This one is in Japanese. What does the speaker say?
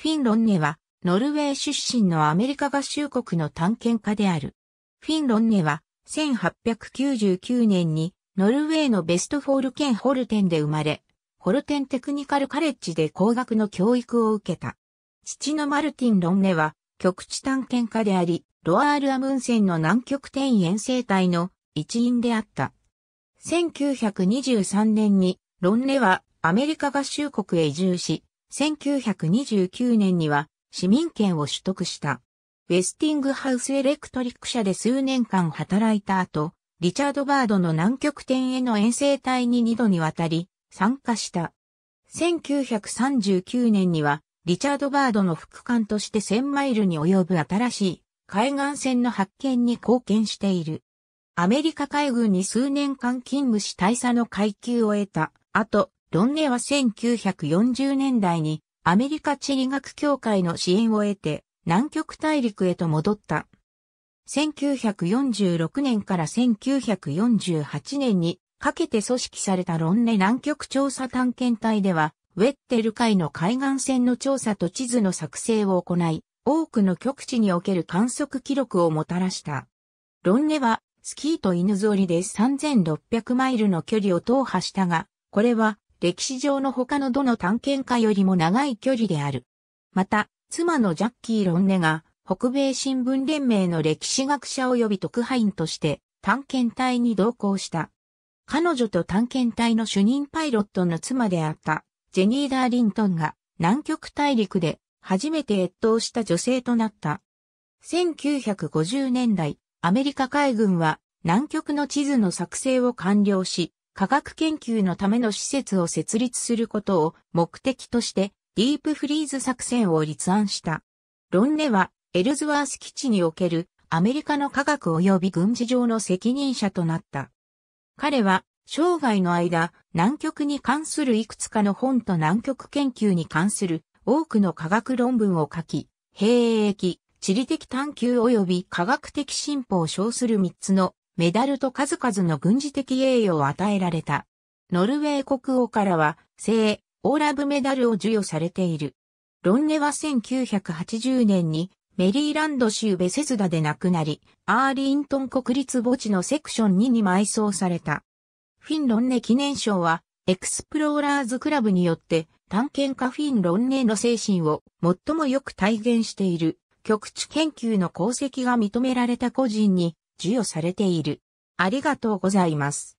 フィン・ロンネは、ノルウェー出身のアメリカ合衆国の探検家である。フィン・ロンネは、1899年に、ノルウェーのベストフォール県ホルテンで生まれ、ホルテンテクニカルカレッジで工学の教育を受けた。父のマルティン・ロンネは、極地探検家であり、ロアール・アムンセンの南極点遠征隊の一員であった。1923年に、ロンネはアメリカ合衆国へ移住し、1929年には市民権を取得した。ウェスティングハウスエレクトリック社で数年間働いた後、リチャード・バードの南極点への遠征隊に2度にわたり参加した。1939年にはリチャード・バードの副官として1000マイルに及ぶ新しい海岸線の発見に貢献している。アメリカ海軍に数年間勤務し大佐の階級を得た後、ロンネは1940年代にアメリカ地理学協会の支援を得て南極大陸へと戻った。1946年から1948年にかけて組織されたロンネ南極調査探検隊では、ウェッテル海の海岸線の調査と地図の作成を行い、多くの極地における観測記録をもたらした。ロンネは、スキーと犬ぞりで3600マイルの距離を踏破したが、これは歴史上の他のどの探検家よりも長い距離である。また、妻のジャッキー・ロンネが、北米新聞連盟の歴史学者及び特派員として探検隊に同行した。彼女と探検隊の主任パイロットの妻であったジェニー・ダーリントンが南極大陸で初めて越冬した女性となった。1950年代、アメリカ海軍は南極の地図の作成を完了し、科学研究のための施設を設立することを目的としてディープフリーズ作戦を立案した。論ネはエルズワース基地におけるアメリカの科学及び軍事上の責任者となった。彼は生涯の間、南極に関するいくつかの本と南極研究に関する多くの科学論文を書き、兵役、地理的探求及び科学的進歩を称する3つのメダルと数々の軍事的栄誉を与えられた。ノルウェー国王からは、聖、オーラブメダルを授与されている。ロンネは1980年にメリーランド州ベセズダで亡くなり、アーリントン国立墓地のセクション2に埋葬された。フィン・ロンネ記念賞は、エクスプローラーズクラブによって、探検家フィン・ロンネの精神を最もよく体現している、局地研究の功績が認められた個人に、授与されている。ありがとうございます。